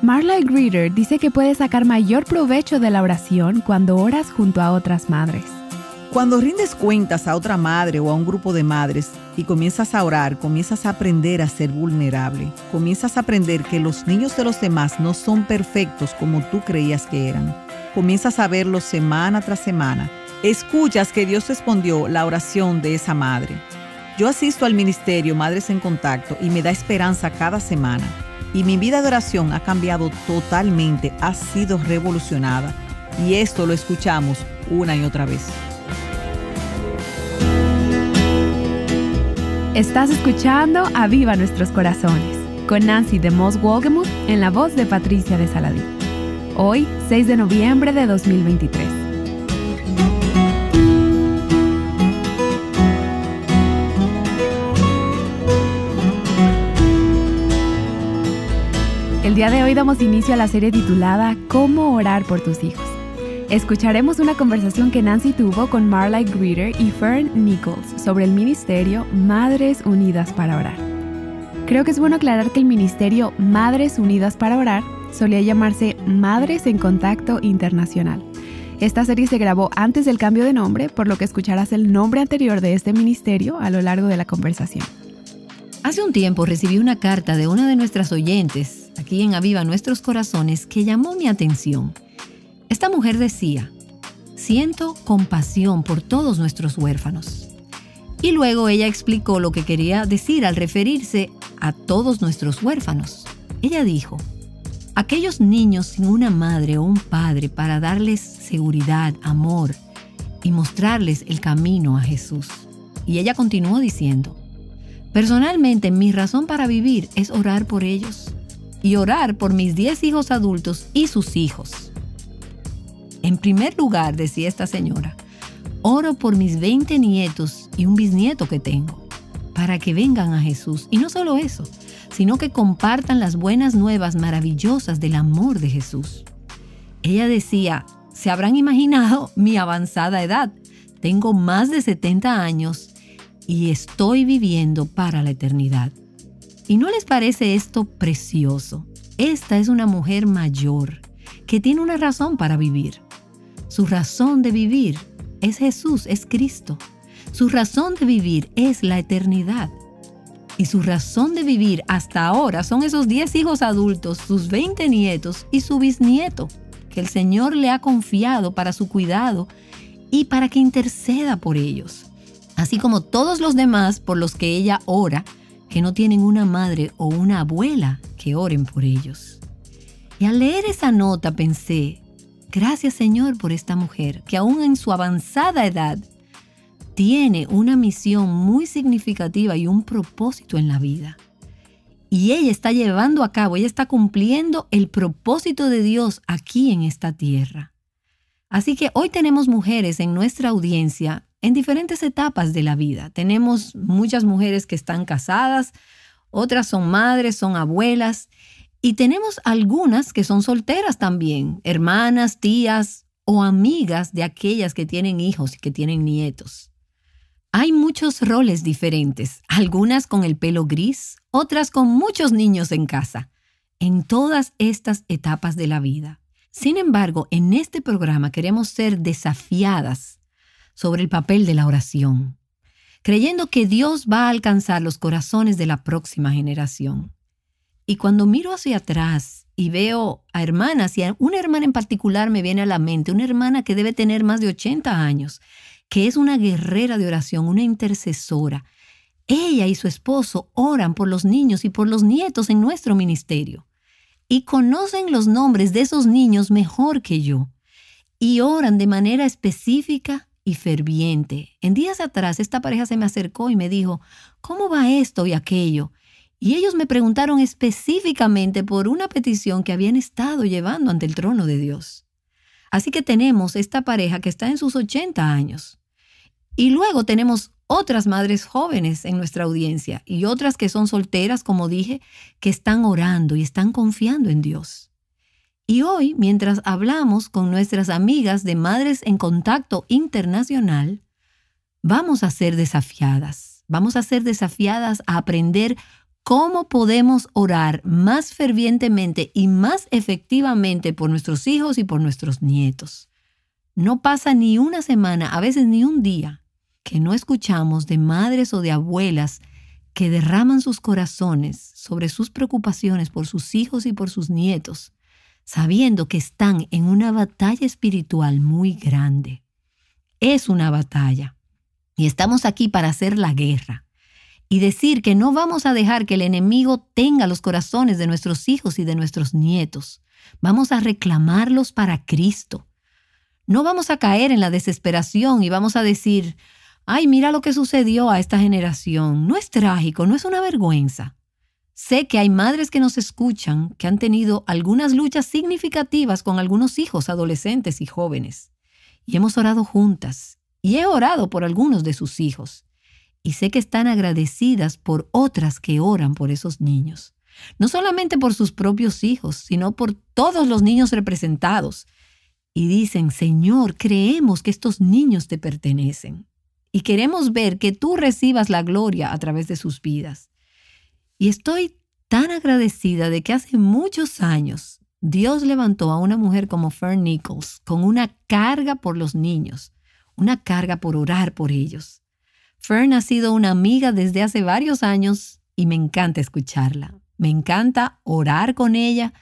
Marla Greeter dice que puedes sacar mayor provecho de la oración cuando oras junto a otras madres. Cuando rindes cuentas a otra madre o a un grupo de madres y comienzas a orar, comienzas a aprender a ser vulnerable, comienzas a aprender que los niños de los demás no son perfectos como tú creías que eran. Comienzas a verlos semana tras semana. Escuchas que Dios respondió la oración de esa madre. Yo asisto al ministerio Madres en Contacto y me da esperanza cada semana. Y mi vida de oración ha cambiado totalmente, ha sido revolucionada. Y esto lo escuchamos una y otra vez. Estás escuchando Aviva Nuestros Corazones con Nancy de Moss Wolgemuth en la voz de Patricia de Saladín. Hoy, 6 de noviembre de 2023. día de hoy damos inicio a la serie titulada Cómo orar por tus hijos. Escucharemos una conversación que Nancy tuvo con Marla Greeter y Fern Nichols sobre el ministerio Madres Unidas para Orar. Creo que es bueno aclarar que el ministerio Madres Unidas para Orar solía llamarse Madres en Contacto Internacional. Esta serie se grabó antes del cambio de nombre, por lo que escucharás el nombre anterior de este ministerio a lo largo de la conversación. Hace un tiempo recibí una carta de una de nuestras oyentes aquí en Aviva Nuestros Corazones que llamó mi atención. Esta mujer decía, siento compasión por todos nuestros huérfanos. Y luego ella explicó lo que quería decir al referirse a todos nuestros huérfanos. Ella dijo, aquellos niños sin una madre o un padre para darles seguridad, amor y mostrarles el camino a Jesús. Y ella continuó diciendo, personalmente mi razón para vivir es orar por ellos y orar por mis 10 hijos adultos y sus hijos. En primer lugar, decía esta señora, oro por mis 20 nietos y un bisnieto que tengo, para que vengan a Jesús. Y no solo eso, sino que compartan las buenas nuevas maravillosas del amor de Jesús. Ella decía, se habrán imaginado mi avanzada edad. Tengo más de 70 años y estoy viviendo para la eternidad. ¿Y no les parece esto precioso? Esta es una mujer mayor que tiene una razón para vivir. Su razón de vivir es Jesús, es Cristo. Su razón de vivir es la eternidad. Y su razón de vivir hasta ahora son esos 10 hijos adultos, sus 20 nietos y su bisnieto, que el Señor le ha confiado para su cuidado y para que interceda por ellos. Así como todos los demás por los que ella ora no tienen una madre o una abuela que oren por ellos. Y al leer esa nota pensé, gracias Señor por esta mujer que aún en su avanzada edad tiene una misión muy significativa y un propósito en la vida. Y ella está llevando a cabo, ella está cumpliendo el propósito de Dios aquí en esta tierra. Así que hoy tenemos mujeres en nuestra audiencia en diferentes etapas de la vida. Tenemos muchas mujeres que están casadas, otras son madres, son abuelas, y tenemos algunas que son solteras también, hermanas, tías o amigas de aquellas que tienen hijos y que tienen nietos. Hay muchos roles diferentes, algunas con el pelo gris, otras con muchos niños en casa, en todas estas etapas de la vida. Sin embargo, en este programa queremos ser desafiadas sobre el papel de la oración, creyendo que Dios va a alcanzar los corazones de la próxima generación. Y cuando miro hacia atrás y veo a hermanas, y a una hermana en particular me viene a la mente, una hermana que debe tener más de 80 años, que es una guerrera de oración, una intercesora. Ella y su esposo oran por los niños y por los nietos en nuestro ministerio. Y conocen los nombres de esos niños mejor que yo. Y oran de manera específica ferviente. En días atrás esta pareja se me acercó y me dijo, ¿cómo va esto y aquello? Y ellos me preguntaron específicamente por una petición que habían estado llevando ante el trono de Dios. Así que tenemos esta pareja que está en sus 80 años. Y luego tenemos otras madres jóvenes en nuestra audiencia y otras que son solteras, como dije, que están orando y están confiando en Dios. Y hoy, mientras hablamos con nuestras amigas de Madres en Contacto Internacional, vamos a ser desafiadas. Vamos a ser desafiadas a aprender cómo podemos orar más fervientemente y más efectivamente por nuestros hijos y por nuestros nietos. No pasa ni una semana, a veces ni un día, que no escuchamos de madres o de abuelas que derraman sus corazones sobre sus preocupaciones por sus hijos y por sus nietos sabiendo que están en una batalla espiritual muy grande. Es una batalla. Y estamos aquí para hacer la guerra. Y decir que no vamos a dejar que el enemigo tenga los corazones de nuestros hijos y de nuestros nietos. Vamos a reclamarlos para Cristo. No vamos a caer en la desesperación y vamos a decir, ay, mira lo que sucedió a esta generación. No es trágico, no es una vergüenza. Sé que hay madres que nos escuchan que han tenido algunas luchas significativas con algunos hijos adolescentes y jóvenes. Y hemos orado juntas. Y he orado por algunos de sus hijos. Y sé que están agradecidas por otras que oran por esos niños. No solamente por sus propios hijos, sino por todos los niños representados. Y dicen, Señor, creemos que estos niños te pertenecen. Y queremos ver que tú recibas la gloria a través de sus vidas. Y estoy tan agradecida de que hace muchos años Dios levantó a una mujer como Fern Nichols con una carga por los niños, una carga por orar por ellos. Fern ha sido una amiga desde hace varios años y me encanta escucharla. Me encanta orar con ella.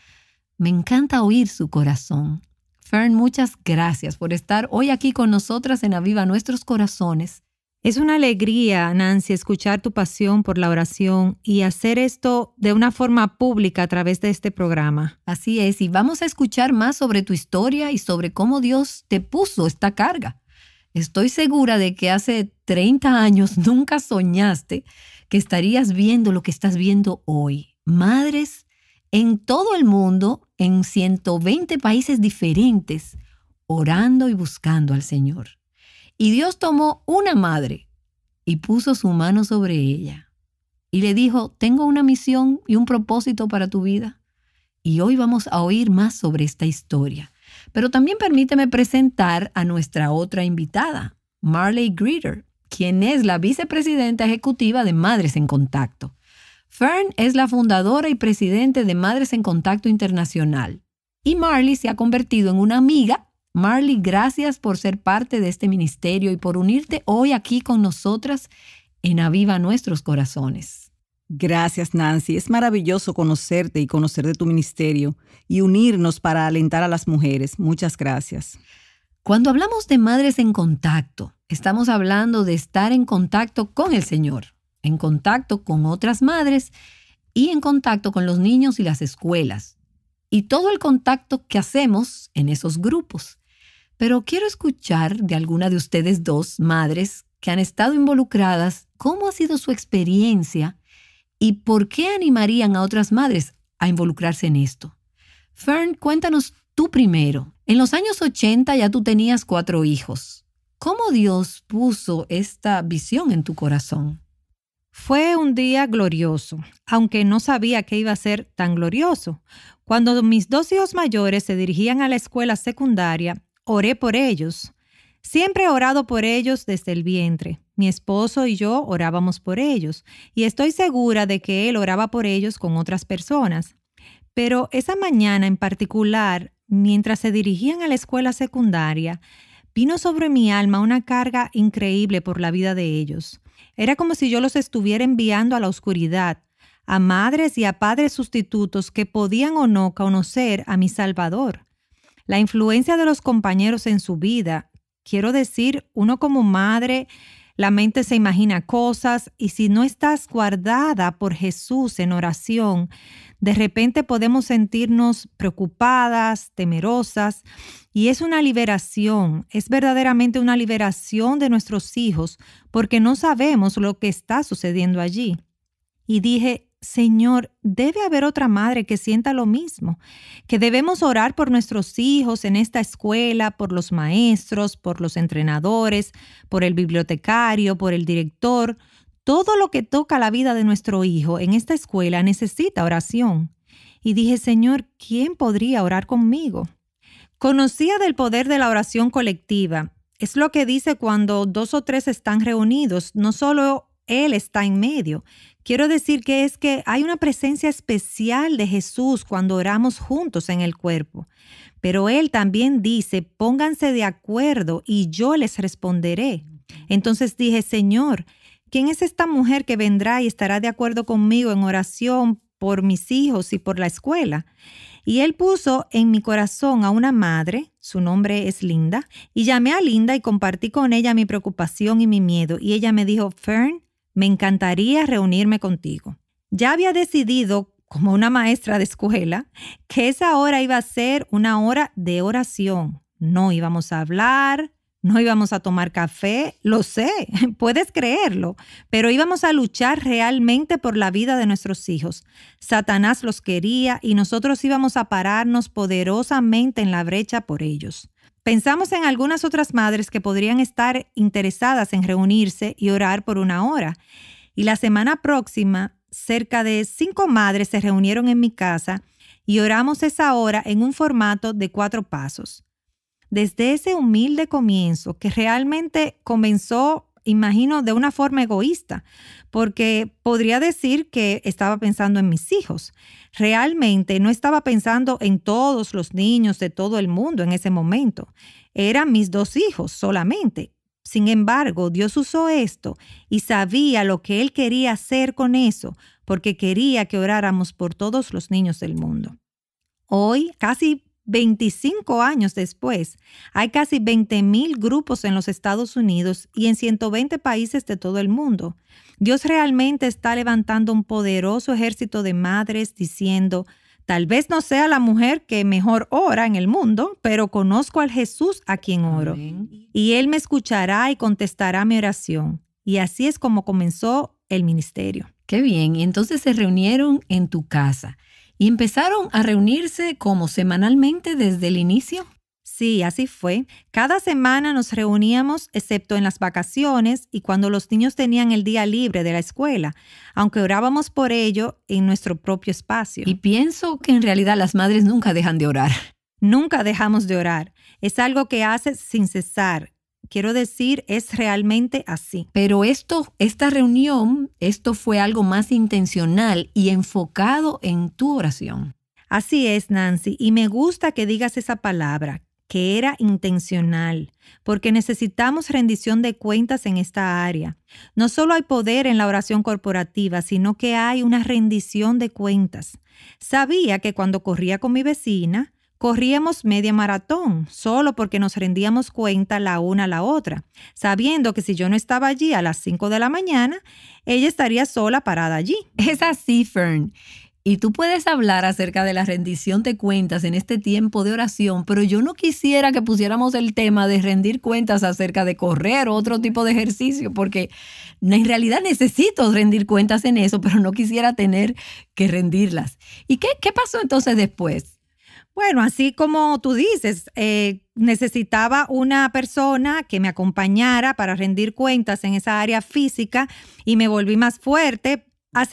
Me encanta oír su corazón. Fern, muchas gracias por estar hoy aquí con nosotras en Aviva Nuestros Corazones es una alegría, Nancy, escuchar tu pasión por la oración y hacer esto de una forma pública a través de este programa. Así es, y vamos a escuchar más sobre tu historia y sobre cómo Dios te puso esta carga. Estoy segura de que hace 30 años nunca soñaste que estarías viendo lo que estás viendo hoy. Madres en todo el mundo, en 120 países diferentes, orando y buscando al Señor. Y Dios tomó una madre y puso su mano sobre ella. Y le dijo, tengo una misión y un propósito para tu vida. Y hoy vamos a oír más sobre esta historia. Pero también permíteme presentar a nuestra otra invitada, Marley Greeter, quien es la vicepresidenta ejecutiva de Madres en Contacto. Fern es la fundadora y presidente de Madres en Contacto Internacional. Y Marley se ha convertido en una amiga Marley, gracias por ser parte de este ministerio y por unirte hoy aquí con nosotras en Aviva Nuestros Corazones. Gracias Nancy, es maravilloso conocerte y conocer de tu ministerio y unirnos para alentar a las mujeres. Muchas gracias. Cuando hablamos de madres en contacto, estamos hablando de estar en contacto con el Señor, en contacto con otras madres y en contacto con los niños y las escuelas, y todo el contacto que hacemos en esos grupos. Pero quiero escuchar de alguna de ustedes dos madres que han estado involucradas, cómo ha sido su experiencia y por qué animarían a otras madres a involucrarse en esto. Fern, cuéntanos tú primero. En los años 80 ya tú tenías cuatro hijos. ¿Cómo Dios puso esta visión en tu corazón? Fue un día glorioso, aunque no sabía que iba a ser tan glorioso. Cuando mis dos hijos mayores se dirigían a la escuela secundaria, oré por ellos. Siempre he orado por ellos desde el vientre. Mi esposo y yo orábamos por ellos, y estoy segura de que él oraba por ellos con otras personas. Pero esa mañana en particular, mientras se dirigían a la escuela secundaria, vino sobre mi alma una carga increíble por la vida de ellos. Era como si yo los estuviera enviando a la oscuridad, a madres y a padres sustitutos que podían o no conocer a mi Salvador. La influencia de los compañeros en su vida, quiero decir, uno como madre, la mente se imagina cosas y si no estás guardada por Jesús en oración, de repente podemos sentirnos preocupadas, temerosas y es una liberación, es verdaderamente una liberación de nuestros hijos porque no sabemos lo que está sucediendo allí. Y dije, Señor, debe haber otra madre que sienta lo mismo, que debemos orar por nuestros hijos en esta escuela, por los maestros, por los entrenadores, por el bibliotecario, por el director. Todo lo que toca la vida de nuestro hijo en esta escuela necesita oración. Y dije, Señor, ¿quién podría orar conmigo? Conocía del poder de la oración colectiva. Es lo que dice cuando dos o tres están reunidos, no solo Él está en medio, Quiero decir que es que hay una presencia especial de Jesús cuando oramos juntos en el cuerpo. Pero Él también dice, pónganse de acuerdo y yo les responderé. Entonces dije, Señor, ¿quién es esta mujer que vendrá y estará de acuerdo conmigo en oración por mis hijos y por la escuela? Y él puso en mi corazón a una madre, su nombre es Linda, y llamé a Linda y compartí con ella mi preocupación y mi miedo. Y ella me dijo, Fern, me encantaría reunirme contigo. Ya había decidido, como una maestra de escuela, que esa hora iba a ser una hora de oración. No íbamos a hablar, no íbamos a tomar café, lo sé, puedes creerlo, pero íbamos a luchar realmente por la vida de nuestros hijos. Satanás los quería y nosotros íbamos a pararnos poderosamente en la brecha por ellos. Pensamos en algunas otras madres que podrían estar interesadas en reunirse y orar por una hora. Y la semana próxima, cerca de cinco madres se reunieron en mi casa y oramos esa hora en un formato de cuatro pasos. Desde ese humilde comienzo, que realmente comenzó imagino, de una forma egoísta, porque podría decir que estaba pensando en mis hijos. Realmente no estaba pensando en todos los niños de todo el mundo en ese momento. Eran mis dos hijos solamente. Sin embargo, Dios usó esto y sabía lo que Él quería hacer con eso, porque quería que oráramos por todos los niños del mundo. Hoy, casi 25 años después, hay casi 20.000 grupos en los Estados Unidos y en 120 países de todo el mundo. Dios realmente está levantando un poderoso ejército de madres diciendo, tal vez no sea la mujer que mejor ora en el mundo, pero conozco al Jesús a quien oro. Y Él me escuchará y contestará mi oración. Y así es como comenzó el ministerio. Qué bien, y entonces se reunieron en tu casa y empezaron a reunirse como semanalmente desde el inicio. Sí, así fue. Cada semana nos reuníamos, excepto en las vacaciones y cuando los niños tenían el día libre de la escuela, aunque orábamos por ello en nuestro propio espacio. Y pienso que en realidad las madres nunca dejan de orar. Nunca dejamos de orar. Es algo que haces sin cesar, Quiero decir, es realmente así. Pero esto, esta reunión, esto fue algo más intencional y enfocado en tu oración. Así es, Nancy, y me gusta que digas esa palabra, que era intencional, porque necesitamos rendición de cuentas en esta área. No solo hay poder en la oración corporativa, sino que hay una rendición de cuentas. Sabía que cuando corría con mi vecina, Corríamos media maratón, solo porque nos rendíamos cuenta la una a la otra, sabiendo que si yo no estaba allí a las 5 de la mañana, ella estaría sola parada allí. Es así, Fern. Y tú puedes hablar acerca de la rendición de cuentas en este tiempo de oración, pero yo no quisiera que pusiéramos el tema de rendir cuentas acerca de correr o otro tipo de ejercicio, porque en realidad necesito rendir cuentas en eso, pero no quisiera tener que rendirlas. ¿Y qué, qué pasó entonces después? Bueno, así como tú dices, eh, necesitaba una persona que me acompañara para rendir cuentas en esa área física y me volví más fuerte.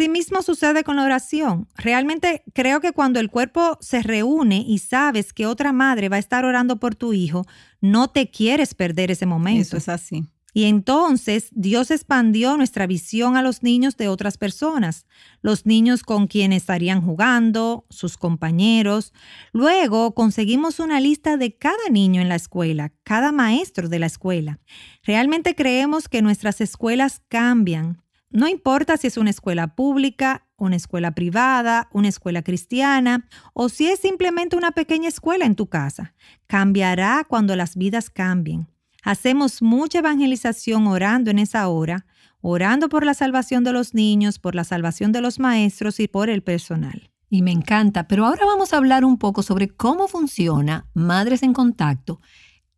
mismo sucede con la oración. Realmente creo que cuando el cuerpo se reúne y sabes que otra madre va a estar orando por tu hijo, no te quieres perder ese momento. Eso es así. Y entonces Dios expandió nuestra visión a los niños de otras personas, los niños con quienes estarían jugando, sus compañeros. Luego conseguimos una lista de cada niño en la escuela, cada maestro de la escuela. Realmente creemos que nuestras escuelas cambian. No importa si es una escuela pública, una escuela privada, una escuela cristiana o si es simplemente una pequeña escuela en tu casa. Cambiará cuando las vidas cambien. Hacemos mucha evangelización orando en esa hora, orando por la salvación de los niños, por la salvación de los maestros y por el personal. Y me encanta, pero ahora vamos a hablar un poco sobre cómo funciona Madres en Contacto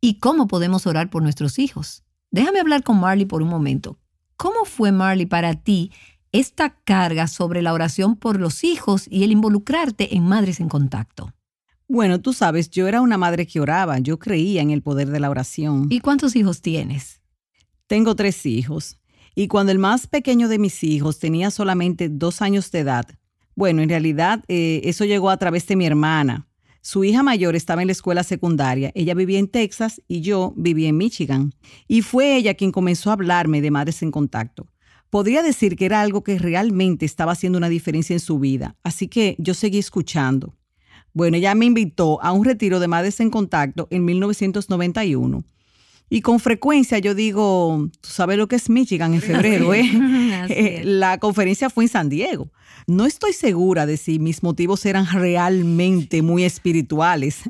y cómo podemos orar por nuestros hijos. Déjame hablar con Marley por un momento. ¿Cómo fue, Marley, para ti esta carga sobre la oración por los hijos y el involucrarte en Madres en Contacto? Bueno, tú sabes, yo era una madre que oraba, yo creía en el poder de la oración. ¿Y cuántos hijos tienes? Tengo tres hijos. Y cuando el más pequeño de mis hijos tenía solamente dos años de edad, bueno, en realidad eh, eso llegó a través de mi hermana. Su hija mayor estaba en la escuela secundaria, ella vivía en Texas y yo vivía en Michigan. Y fue ella quien comenzó a hablarme de Madres en Contacto. Podría decir que era algo que realmente estaba haciendo una diferencia en su vida, así que yo seguí escuchando. Bueno, ella me invitó a un retiro de Madres en Contacto en 1991. Y con frecuencia yo digo, tú sabes lo que es Michigan en febrero, ¿eh?". eh, la conferencia fue en San Diego. No estoy segura de si mis motivos eran realmente muy espirituales,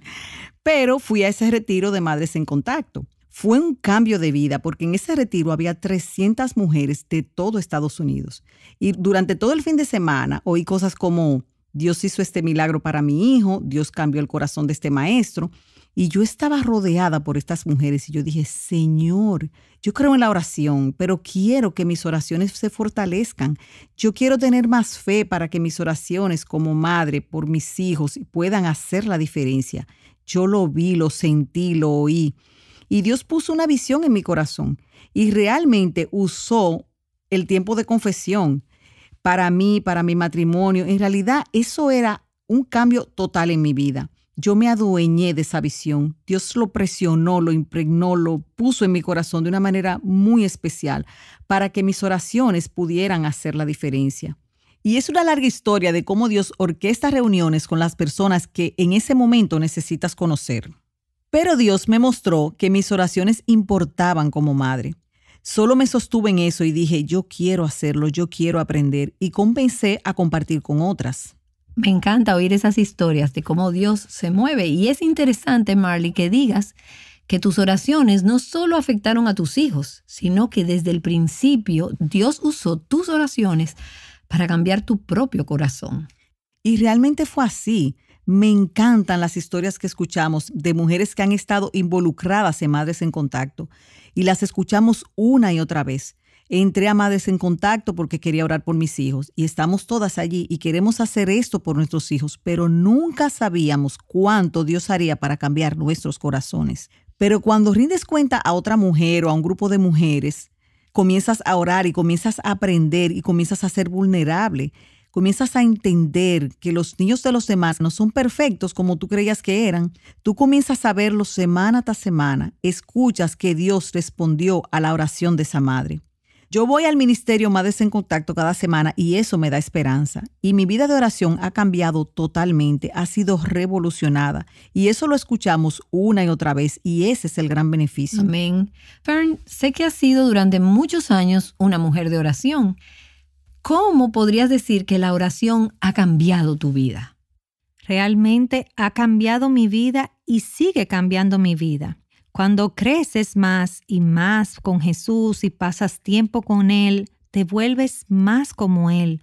pero fui a ese retiro de Madres en Contacto. Fue un cambio de vida porque en ese retiro había 300 mujeres de todo Estados Unidos. Y durante todo el fin de semana oí cosas como, Dios hizo este milagro para mi hijo, Dios cambió el corazón de este maestro. Y yo estaba rodeada por estas mujeres y yo dije, Señor, yo creo en la oración, pero quiero que mis oraciones se fortalezcan. Yo quiero tener más fe para que mis oraciones como madre por mis hijos puedan hacer la diferencia. Yo lo vi, lo sentí, lo oí. Y Dios puso una visión en mi corazón y realmente usó el tiempo de confesión para mí, para mi matrimonio. En realidad, eso era un cambio total en mi vida. Yo me adueñé de esa visión. Dios lo presionó, lo impregnó, lo puso en mi corazón de una manera muy especial para que mis oraciones pudieran hacer la diferencia. Y es una larga historia de cómo Dios orquesta reuniones con las personas que en ese momento necesitas conocer. Pero Dios me mostró que mis oraciones importaban como madre. Solo me sostuve en eso y dije, yo quiero hacerlo, yo quiero aprender y comencé a compartir con otras. Me encanta oír esas historias de cómo Dios se mueve y es interesante, Marley, que digas que tus oraciones no solo afectaron a tus hijos, sino que desde el principio Dios usó tus oraciones para cambiar tu propio corazón. Y realmente fue así. Me encantan las historias que escuchamos de mujeres que han estado involucradas en Madres en Contacto y las escuchamos una y otra vez. Entré a Madres en Contacto porque quería orar por mis hijos y estamos todas allí y queremos hacer esto por nuestros hijos, pero nunca sabíamos cuánto Dios haría para cambiar nuestros corazones. Pero cuando rindes cuenta a otra mujer o a un grupo de mujeres, comienzas a orar y comienzas a aprender y comienzas a ser vulnerable comienzas a entender que los niños de los demás no son perfectos como tú creías que eran, tú comienzas a verlos semana tras semana, escuchas que Dios respondió a la oración de esa madre. Yo voy al ministerio Madres en Contacto cada semana y eso me da esperanza. Y mi vida de oración ha cambiado totalmente, ha sido revolucionada. Y eso lo escuchamos una y otra vez y ese es el gran beneficio. Amén. Fern, sé que has sido durante muchos años una mujer de oración. ¿Cómo podrías decir que la oración ha cambiado tu vida? Realmente ha cambiado mi vida y sigue cambiando mi vida. Cuando creces más y más con Jesús y pasas tiempo con Él, te vuelves más como Él.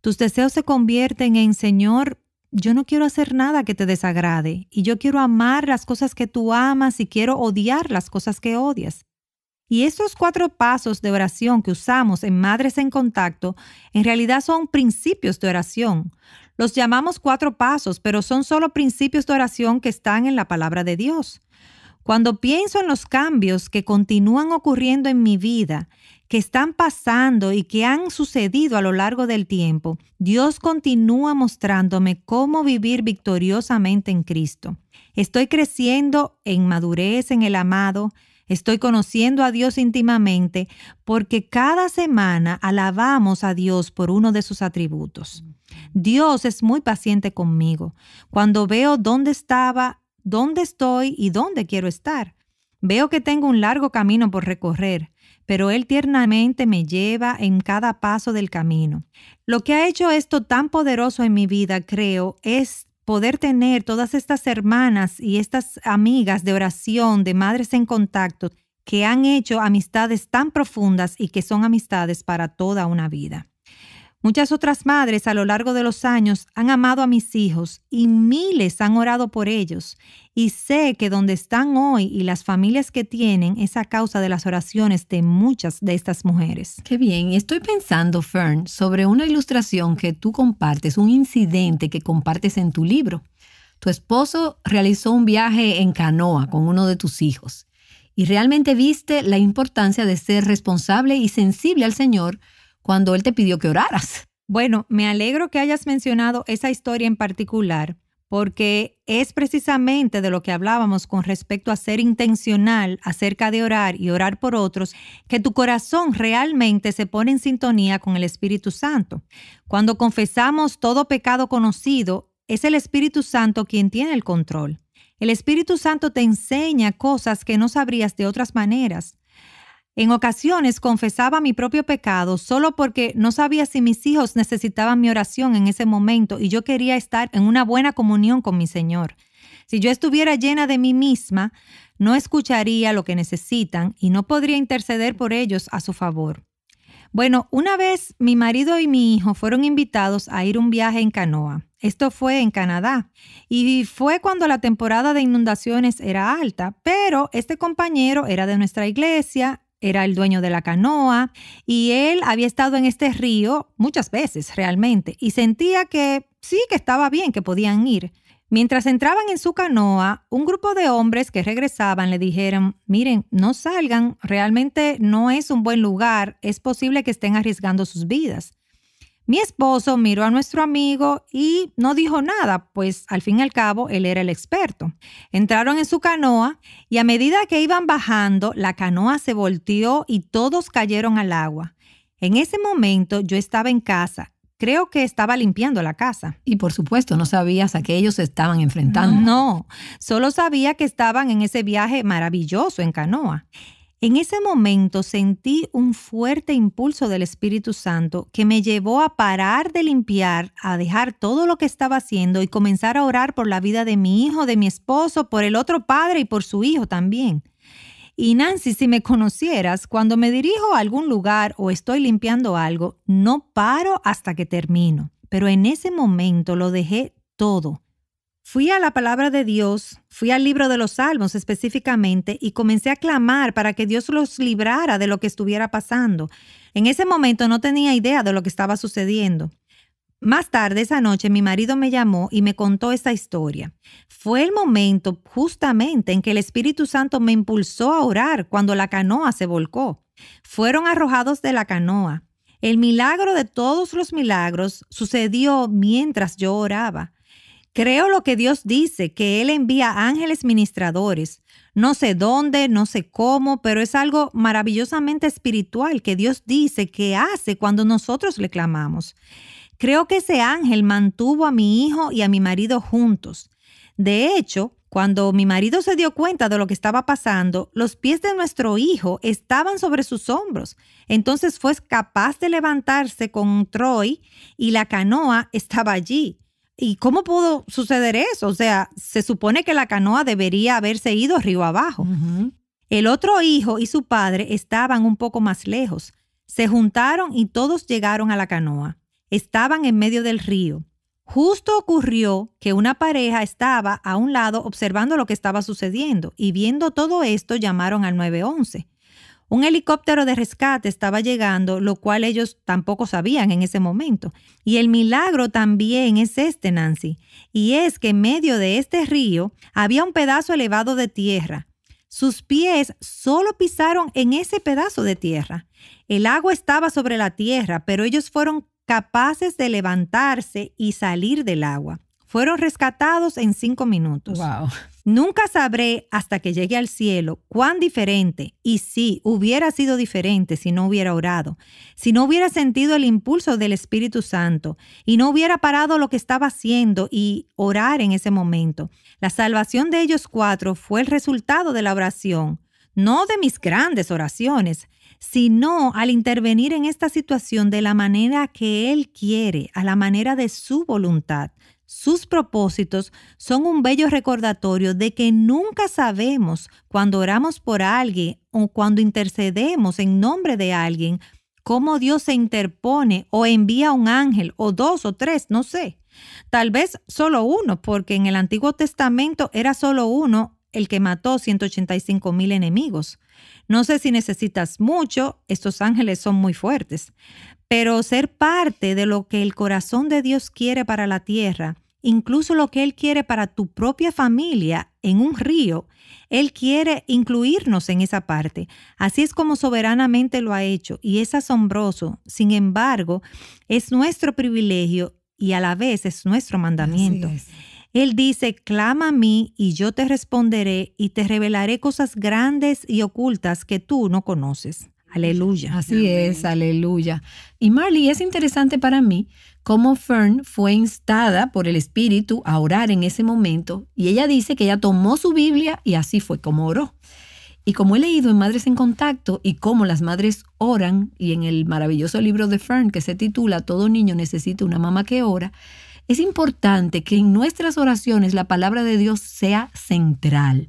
Tus deseos se convierten en, Señor, yo no quiero hacer nada que te desagrade y yo quiero amar las cosas que tú amas y quiero odiar las cosas que odias. Y estos cuatro pasos de oración que usamos en Madres en Contacto en realidad son principios de oración. Los llamamos cuatro pasos, pero son solo principios de oración que están en la palabra de Dios. Cuando pienso en los cambios que continúan ocurriendo en mi vida, que están pasando y que han sucedido a lo largo del tiempo, Dios continúa mostrándome cómo vivir victoriosamente en Cristo. Estoy creciendo en madurez en el amado, Estoy conociendo a Dios íntimamente porque cada semana alabamos a Dios por uno de sus atributos. Mm. Dios es muy paciente conmigo cuando veo dónde estaba, dónde estoy y dónde quiero estar. Veo que tengo un largo camino por recorrer, pero Él tiernamente me lleva en cada paso del camino. Lo que ha hecho esto tan poderoso en mi vida, creo, es poder tener todas estas hermanas y estas amigas de oración, de madres en contacto, que han hecho amistades tan profundas y que son amistades para toda una vida. Muchas otras madres a lo largo de los años han amado a mis hijos y miles han orado por ellos. Y sé que donde están hoy y las familias que tienen es a causa de las oraciones de muchas de estas mujeres. Qué bien. Estoy pensando, Fern, sobre una ilustración que tú compartes, un incidente que compartes en tu libro. Tu esposo realizó un viaje en canoa con uno de tus hijos y realmente viste la importancia de ser responsable y sensible al Señor cuando Él te pidió que oraras. Bueno, me alegro que hayas mencionado esa historia en particular, porque es precisamente de lo que hablábamos con respecto a ser intencional acerca de orar y orar por otros, que tu corazón realmente se pone en sintonía con el Espíritu Santo. Cuando confesamos todo pecado conocido, es el Espíritu Santo quien tiene el control. El Espíritu Santo te enseña cosas que no sabrías de otras maneras. En ocasiones confesaba mi propio pecado solo porque no sabía si mis hijos necesitaban mi oración en ese momento y yo quería estar en una buena comunión con mi Señor. Si yo estuviera llena de mí misma, no escucharía lo que necesitan y no podría interceder por ellos a su favor. Bueno, una vez mi marido y mi hijo fueron invitados a ir un viaje en canoa. Esto fue en Canadá y fue cuando la temporada de inundaciones era alta, pero este compañero era de nuestra iglesia era el dueño de la canoa y él había estado en este río muchas veces realmente y sentía que sí que estaba bien, que podían ir. Mientras entraban en su canoa, un grupo de hombres que regresaban le dijeron, miren, no salgan, realmente no es un buen lugar, es posible que estén arriesgando sus vidas. Mi esposo miró a nuestro amigo y no dijo nada, pues al fin y al cabo él era el experto. Entraron en su canoa y a medida que iban bajando, la canoa se volteó y todos cayeron al agua. En ese momento yo estaba en casa Creo que estaba limpiando la casa. Y por supuesto, no sabías a qué ellos se estaban enfrentando. No, no, solo sabía que estaban en ese viaje maravilloso en canoa. En ese momento sentí un fuerte impulso del Espíritu Santo que me llevó a parar de limpiar, a dejar todo lo que estaba haciendo y comenzar a orar por la vida de mi hijo, de mi esposo, por el otro padre y por su hijo también. Y Nancy, si me conocieras, cuando me dirijo a algún lugar o estoy limpiando algo, no paro hasta que termino. Pero en ese momento lo dejé todo Fui a la palabra de Dios, fui al libro de los Salmos específicamente y comencé a clamar para que Dios los librara de lo que estuviera pasando. En ese momento no tenía idea de lo que estaba sucediendo. Más tarde esa noche mi marido me llamó y me contó esta historia. Fue el momento justamente en que el Espíritu Santo me impulsó a orar cuando la canoa se volcó. Fueron arrojados de la canoa. El milagro de todos los milagros sucedió mientras yo oraba. Creo lo que Dios dice, que Él envía ángeles ministradores. No sé dónde, no sé cómo, pero es algo maravillosamente espiritual que Dios dice que hace cuando nosotros le clamamos. Creo que ese ángel mantuvo a mi hijo y a mi marido juntos. De hecho, cuando mi marido se dio cuenta de lo que estaba pasando, los pies de nuestro hijo estaban sobre sus hombros. Entonces fue capaz de levantarse con Troy y la canoa estaba allí. ¿Y cómo pudo suceder eso? O sea, se supone que la canoa debería haberse ido río abajo. El otro hijo y su padre estaban un poco más lejos. Se juntaron y todos llegaron a la canoa. Estaban en medio del río. Justo ocurrió que una pareja estaba a un lado observando lo que estaba sucediendo y viendo todo esto llamaron al 911. Un helicóptero de rescate estaba llegando, lo cual ellos tampoco sabían en ese momento. Y el milagro también es este, Nancy, y es que en medio de este río había un pedazo elevado de tierra. Sus pies solo pisaron en ese pedazo de tierra. El agua estaba sobre la tierra, pero ellos fueron capaces de levantarse y salir del agua. Fueron rescatados en cinco minutos. Wow. Nunca sabré hasta que llegue al cielo cuán diferente, y si hubiera sido diferente si no hubiera orado, si no hubiera sentido el impulso del Espíritu Santo y no hubiera parado lo que estaba haciendo y orar en ese momento. La salvación de ellos cuatro fue el resultado de la oración, no de mis grandes oraciones, sino al intervenir en esta situación de la manera que Él quiere, a la manera de su voluntad, sus propósitos son un bello recordatorio de que nunca sabemos cuando oramos por alguien o cuando intercedemos en nombre de alguien, cómo Dios se interpone o envía un ángel o dos o tres, no sé. Tal vez solo uno, porque en el Antiguo Testamento era solo uno el que mató 185 mil enemigos. No sé si necesitas mucho, estos ángeles son muy fuertes, pero ser parte de lo que el corazón de Dios quiere para la tierra, incluso lo que Él quiere para tu propia familia en un río, Él quiere incluirnos en esa parte. Así es como soberanamente lo ha hecho y es asombroso. Sin embargo, es nuestro privilegio y a la vez es nuestro mandamiento. Él dice, clama a mí y yo te responderé y te revelaré cosas grandes y ocultas que tú no conoces. Aleluya. Así es, aleluya. Y Marley, es interesante para mí cómo Fern fue instada por el Espíritu a orar en ese momento y ella dice que ella tomó su Biblia y así fue como oró. Y como he leído en Madres en Contacto y cómo las madres oran, y en el maravilloso libro de Fern que se titula Todo niño necesita una mamá que ora, es importante que en nuestras oraciones la palabra de Dios sea central.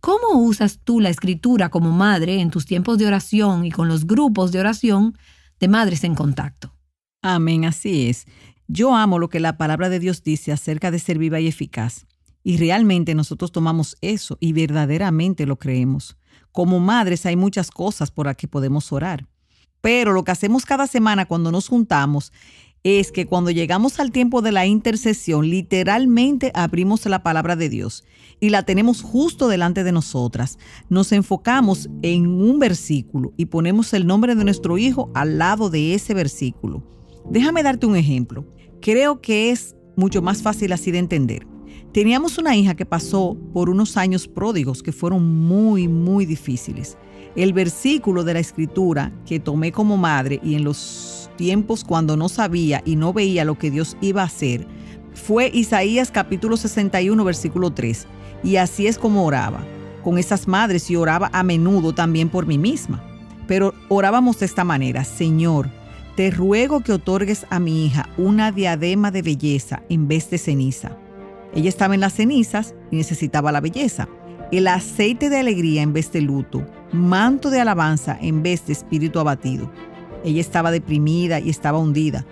¿Cómo usas tú la escritura como madre en tus tiempos de oración y con los grupos de oración de Madres en Contacto? Amén, así es. Yo amo lo que la palabra de Dios dice acerca de ser viva y eficaz. Y realmente nosotros tomamos eso y verdaderamente lo creemos. Como madres hay muchas cosas por las que podemos orar. Pero lo que hacemos cada semana cuando nos juntamos es que cuando llegamos al tiempo de la intercesión, literalmente abrimos la palabra de Dios y la tenemos justo delante de nosotras. Nos enfocamos en un versículo y ponemos el nombre de nuestro hijo al lado de ese versículo. Déjame darte un ejemplo. Creo que es mucho más fácil así de entender. Teníamos una hija que pasó por unos años pródigos que fueron muy, muy difíciles. El versículo de la escritura que tomé como madre y en los tiempos cuando no sabía y no veía lo que Dios iba a hacer, fue Isaías capítulo 61 versículo 3. Y así es como oraba. Con esas madres y oraba a menudo también por mí misma. Pero orábamos de esta manera, Señor, te ruego que otorgues a mi hija una diadema de belleza en vez de ceniza. Ella estaba en las cenizas y necesitaba la belleza. El aceite de alegría en vez de luto. Manto de alabanza en vez de espíritu abatido. Ella estaba deprimida y estaba hundida.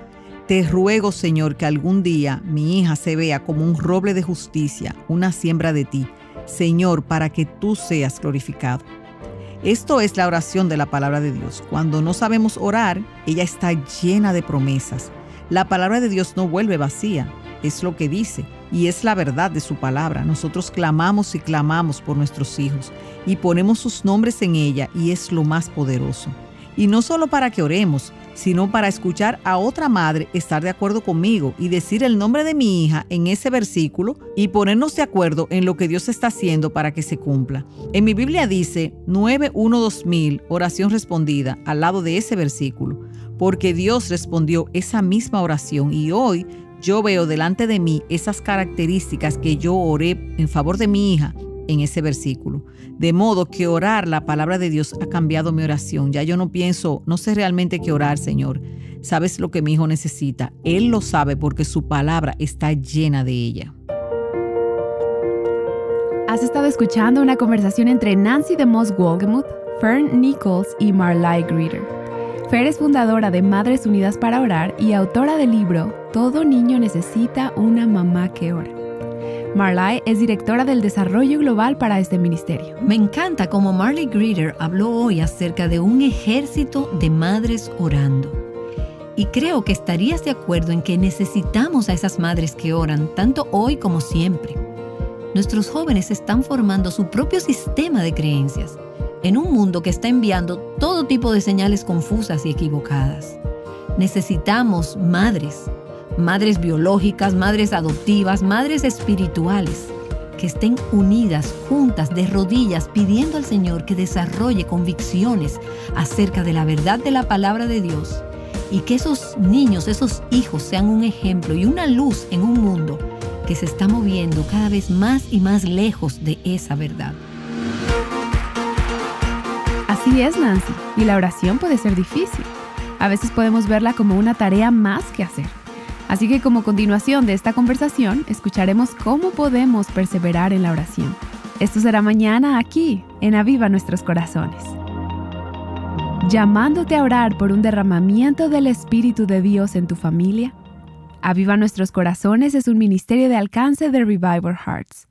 Te ruego, Señor, que algún día mi hija se vea como un roble de justicia, una siembra de ti, Señor, para que tú seas glorificado. Esto es la oración de la palabra de Dios. Cuando no sabemos orar, ella está llena de promesas. La palabra de Dios no vuelve vacía, es lo que dice y es la verdad de su palabra. Nosotros clamamos y clamamos por nuestros hijos y ponemos sus nombres en ella y es lo más poderoso y no solo para que oremos, sino para escuchar a otra madre estar de acuerdo conmigo y decir el nombre de mi hija en ese versículo y ponernos de acuerdo en lo que Dios está haciendo para que se cumpla. En mi Biblia dice 912.000, oración respondida, al lado de ese versículo, porque Dios respondió esa misma oración y hoy yo veo delante de mí esas características que yo oré en favor de mi hija en ese versículo. De modo que orar la palabra de Dios ha cambiado mi oración. Ya yo no pienso, no sé realmente qué orar, Señor. Sabes lo que mi hijo necesita. Él lo sabe porque su palabra está llena de ella. Has estado escuchando una conversación entre Nancy de Moss Wolgemuth, Fern Nichols y Marlai Greeter. Fer es fundadora de Madres Unidas para Orar y autora del libro Todo niño necesita una mamá que ora. Marlai es directora del desarrollo global para este ministerio. Me encanta cómo Marley Greeter habló hoy acerca de un ejército de madres orando. Y creo que estarías de acuerdo en que necesitamos a esas madres que oran, tanto hoy como siempre. Nuestros jóvenes están formando su propio sistema de creencias, en un mundo que está enviando todo tipo de señales confusas y equivocadas. Necesitamos madres madres biológicas, madres adoptivas, madres espirituales, que estén unidas, juntas, de rodillas, pidiendo al Señor que desarrolle convicciones acerca de la verdad de la palabra de Dios y que esos niños, esos hijos sean un ejemplo y una luz en un mundo que se está moviendo cada vez más y más lejos de esa verdad. Así es, Nancy, y la oración puede ser difícil. A veces podemos verla como una tarea más que hacer. Así que como continuación de esta conversación, escucharemos cómo podemos perseverar en la oración. Esto será mañana aquí, en Aviva Nuestros Corazones. Llamándote a orar por un derramamiento del Espíritu de Dios en tu familia. Aviva Nuestros Corazones es un ministerio de alcance de Revive Hearts.